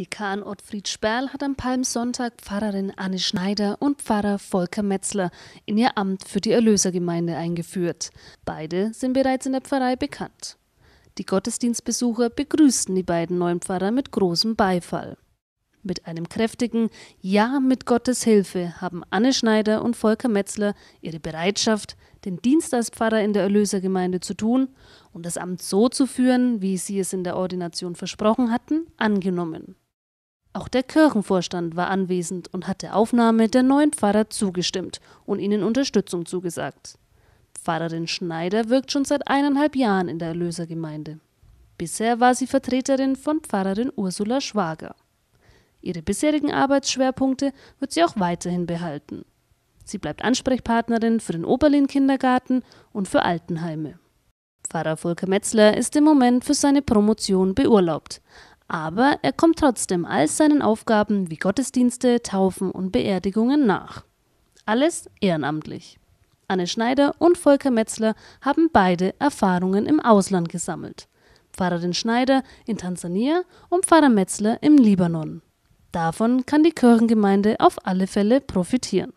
Dekan Ottfried Sperl hat am Palmsonntag Pfarrerin Anne Schneider und Pfarrer Volker Metzler in ihr Amt für die Erlösergemeinde eingeführt. Beide sind bereits in der Pfarrei bekannt. Die Gottesdienstbesucher begrüßten die beiden neuen Pfarrer mit großem Beifall. Mit einem kräftigen Ja mit Gottes Hilfe haben Anne Schneider und Volker Metzler ihre Bereitschaft, den Dienst als Pfarrer in der Erlösergemeinde zu tun und das Amt so zu führen, wie sie es in der Ordination versprochen hatten, angenommen. Auch der Kirchenvorstand war anwesend und hat der Aufnahme der neuen Pfarrer zugestimmt und ihnen Unterstützung zugesagt. Pfarrerin Schneider wirkt schon seit eineinhalb Jahren in der Erlösergemeinde. Bisher war sie Vertreterin von Pfarrerin Ursula Schwager. Ihre bisherigen Arbeitsschwerpunkte wird sie auch weiterhin behalten. Sie bleibt Ansprechpartnerin für den Oberlin-Kindergarten und für Altenheime. Pfarrer Volker Metzler ist im Moment für seine Promotion beurlaubt, aber er kommt trotzdem all seinen Aufgaben wie Gottesdienste, Taufen und Beerdigungen nach. Alles ehrenamtlich. Anne Schneider und Volker Metzler haben beide Erfahrungen im Ausland gesammelt. Pfarrerin Schneider in Tansania und Pfarrer Metzler im Libanon. Davon kann die Kirchengemeinde auf alle Fälle profitieren.